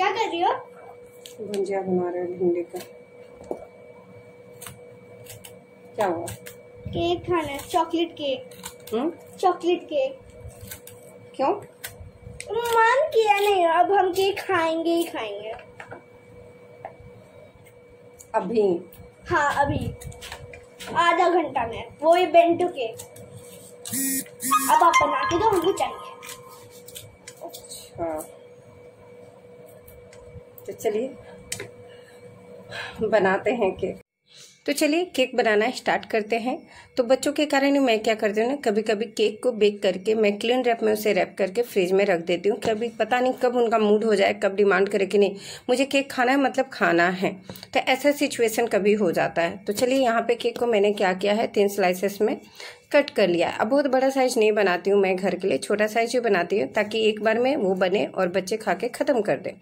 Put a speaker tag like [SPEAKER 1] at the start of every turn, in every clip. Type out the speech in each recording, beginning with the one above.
[SPEAKER 1] क्या कर रही हो भुंजिया बना रहे भिंडी का क्या हुआ केक खाना है चॉकलेट केक हुँ? हम्म? चॉकलेट केक क्यों मन किया नहीं अब हम केक खाएंगे ही खाएंगे अभी हाँ अभी आधा घंटा में वो ही बेंटू के अब आप बना के दो हमको चाहिए अच्छा तो चलिए बनाते हैं केक तो चलिए केक बनाना स्टार्ट करते हैं तो बच्चों के कारण मैं क्या करती हूँ ना कभी कभी केक को बेक करके मैं क्लीन रैप में उसे रैप करके फ्रिज में रख देती हूँ कभी पता नहीं कब उनका मूड हो जाए कब डिमांड करे कि नहीं मुझे केक खाना है मतलब खाना है तो ऐसा सिचुएशन कभी हो जाता है तो चलिए यहाँ पे केक को मैंने क्या किया है तीन स्लाइसेस में कट कर लिया अब बहुत बड़ा साइज नहीं बनाती हूँ मैं घर के लिए छोटा साइज ही बनाती हूँ ताकि एक बार में वो बने और बच्चे खा के ख़त्म कर दें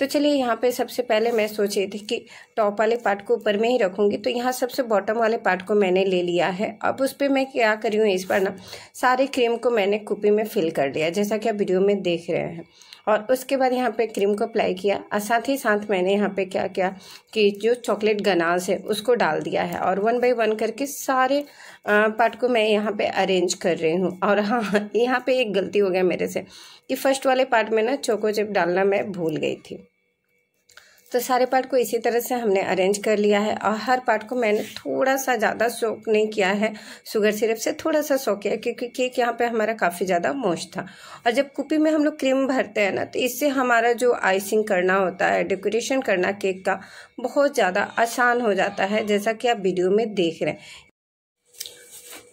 [SPEAKER 1] तो चलिए यहाँ पे सबसे पहले मैं सोची थी कि टॉप वाले पार्ट को ऊपर में ही रखूँगी तो यहाँ सबसे बॉटम वाले पार्ट को मैंने ले लिया है अब उस पर मैं क्या करी हूँ इस बार ना सारे क्रीम को मैंने कूपी में फिल कर लिया जैसा कि आप वीडियो में देख रहे हैं और उसके बाद यहाँ पे क्रीम को अप्लाई किया और साथ ही साथ मैंने यहाँ पे क्या किया कि जो चॉकलेट गनाज है उसको डाल दिया है और वन बाय वन करके सारे पार्ट को मैं यहाँ पे अरेंज कर रही हूँ और हाँ यहाँ पे एक गलती हो गया मेरे से कि फर्स्ट वाले पार्ट में ना चोको चिप डालना मैं भूल गई थी तो सारे पार्ट को इसी तरह से हमने अरेंज कर लिया है और हर पार्ट को मैंने थोड़ा सा ज़्यादा सोक नहीं किया है शुगर सिरप से थोड़ा सा सोक किया क्योंकि केक यहाँ पे हमारा काफ़ी ज़्यादा मोश था और जब कुपी में हम लोग क्रीम भरते हैं ना तो इससे हमारा जो आइसिंग करना होता है डेकोरेशन करना केक का बहुत ज़्यादा आसान हो जाता है जैसा कि आप वीडियो में देख रहे हैं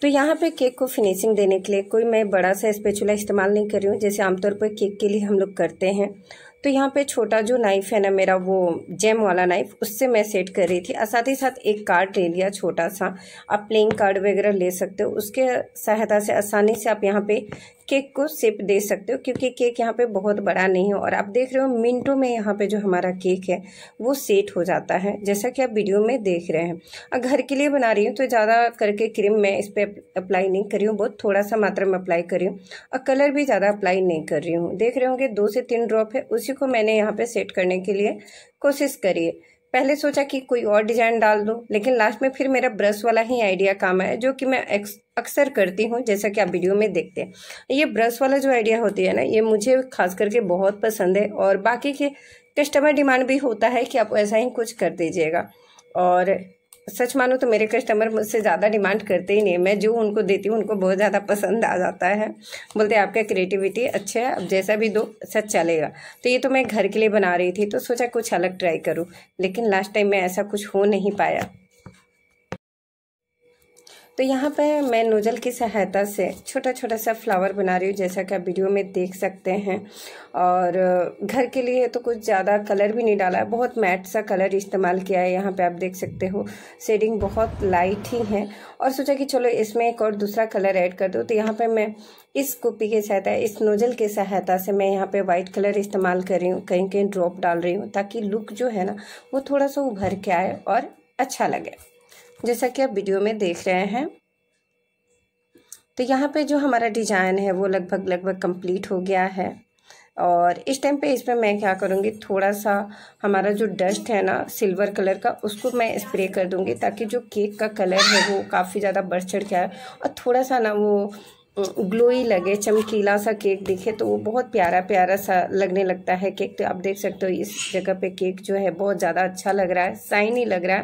[SPEAKER 1] तो यहाँ पे केक को फिनिशिंग देने के लिए कोई मैं बड़ा सा स्पेचुला इस्तेमाल नहीं कर रही हूँ जैसे आमतौर पर केक के लिए हम लोग करते हैं तो यहाँ पे छोटा जो नाइफ़ है ना मेरा वो जेम वाला नाइफ़ उससे मैं सेट कर रही थी और साथ ही साथ एक कार्ड ले लिया छोटा सा आप प्लेइंग कार्ड वगैरह ले सकते हो उसके सहायता से आसानी से आप यहाँ पे केक को सेप दे सकते हो क्योंकि केक यहाँ पे बहुत बड़ा नहीं है और आप देख रहे हो मिनटों में यहाँ पे जो हमारा केक है वो सेट हो जाता है जैसा कि आप वीडियो में देख रहे हैं और घर के लिए बना रही हूँ तो ज़्यादा करके क्रीम मैं इस पर अप्लाई नहीं करी हूँ बहुत थोड़ा सा मात्रा में अप्लाई करी हूँ और कलर भी ज़्यादा अप्लाई नहीं कर रही हूँ देख रहे होंगे दो से तीन ड्रॉप है उसी को मैंने यहाँ पर सेट करने के लिए कोशिश करिए पहले सोचा कि कोई और डिजाइन डाल दो लेकिन लास्ट में फिर मेरा ब्रश वाला ही आइडिया काम आया जो कि मैं अक्सर करती हूँ जैसा कि आप वीडियो में देखते हैं ये ब्रश वाला जो आइडिया होती है ना ये मुझे खास करके बहुत पसंद है और बाकी के कस्टमर डिमांड भी होता है कि आप ऐसा ही कुछ कर दीजिएगा और सच मानो तो मेरे कस्टमर मुझसे ज़्यादा डिमांड करते ही नहीं मैं जो उनको देती हूँ उनको बहुत ज़्यादा पसंद आ जाता है बोलते हैं आपका क्रिएटिविटी अच्छा है अब जैसा भी दो सच चलेगा तो ये तो मैं घर के लिए बना रही थी तो सोचा कुछ अलग ट्राई करूँ लेकिन लास्ट टाइम मैं ऐसा कुछ हो नहीं पाया तो यहाँ पर मैं नोज़ल की सहायता से छोटा छोटा सा फ्लावर बना रही हूँ जैसा कि आप वीडियो में देख सकते हैं और घर के लिए तो कुछ ज़्यादा कलर भी नहीं डाला है बहुत मैट सा कलर इस्तेमाल किया है यहाँ पे आप देख सकते हो शेडिंग बहुत लाइट ही है और सोचा कि चलो इसमें एक और दूसरा कलर ऐड कर दो तो यहाँ पर मैं इस कॉपी की सहायता इस नोज़ल की सहायता से मैं यहाँ पर वाइट कलर इस्तेमाल कर रही हूँ कहीं कहीं ड्रॉप डाल रही हूँ ताकि लुक जो है ना वो थोड़ा सा उभर के आए और अच्छा लगे जैसा कि आप वीडियो में देख रहे हैं तो यहाँ पे जो हमारा डिजाइन है वो लगभग लगभग कंप्लीट हो गया है और इस टाइम पे इसमें मैं क्या करूँगी थोड़ा सा हमारा जो डस्ट है ना सिल्वर कलर का उसको मैं स्प्रे कर दूँगी ताकि जो केक का कलर है वो काफ़ी ज़्यादा बढ़ चढ़ के आए और थोड़ा सा ना वो ग्लोई लगे चमकीला सा केक दिखे तो वो बहुत प्यारा प्यारा सा लगने लगता है केक तो आप देख सकते हो इस जगह पे केक जो है बहुत ज़्यादा अच्छा लग रहा है ही लग रहा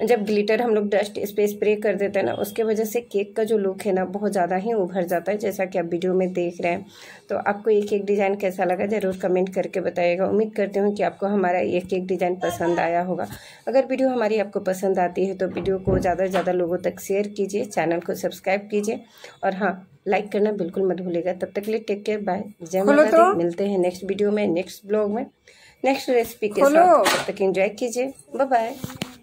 [SPEAKER 1] है जब ग्लिटर हम लोग डस्ट इस पर स्प्रे कर देते हैं ना उसके वजह से केक का जो लुक है ना बहुत ज़्यादा ही उभर जाता है जैसा कि आप वीडियो में देख रहे हैं तो आपको ये केक डिज़ाइन कैसा लगा ज़रूर कमेंट करके बताइएगा उम्मीद करती हूँ कि आपको हमारा ये केक डिज़ाइन पसंद आया होगा अगर वीडियो हमारी आपको पसंद आती है तो वीडियो को ज़्यादा से ज़्यादा लोगों तक शेयर कीजिए चैनल को सब्सक्राइब कीजिए और हाँ लाइक करना बिल्कुल मत भूलेगा तब तक के लिए टेक केयर बाय जय माता तो? मिलते हैं नेक्स्ट वीडियो में नेक्स्ट ब्लॉग में नेक्स्ट रेसिपी के साथ तब तक एंजॉय कीजिए बाय बाय